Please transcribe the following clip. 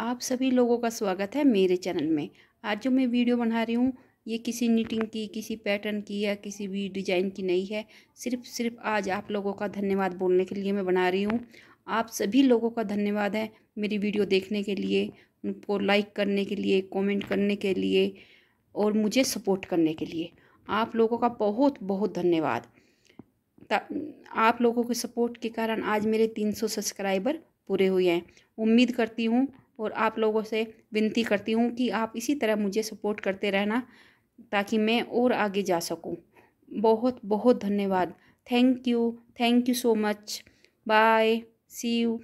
आप सभी लोगों का स्वागत है मेरे चैनल में आज जो मैं वीडियो बना रही हूँ ये किसी निटिंग की किसी पैटर्न की या किसी भी डिजाइन की नहीं है सिर्फ सिर्फ आज आप लोगों का धन्यवाद बोलने के लिए मैं बना रही हूँ आप सभी लोगों का धन्यवाद है मेरी वीडियो देखने के लिए उनको लाइक करने के लिए कॉमेंट करने के लिए और मुझे सपोर्ट करने के लिए आप लोगों का बहुत बहुत धन्यवाद आप लोगों के सपोर्ट के कारण आज मेरे तीन सब्सक्राइबर पूरे हुए हैं उम्मीद करती हूँ और आप लोगों से विनती करती हूँ कि आप इसी तरह मुझे सपोर्ट करते रहना ताकि मैं और आगे जा सकूँ बहुत बहुत धन्यवाद thank you thank you so much bye see you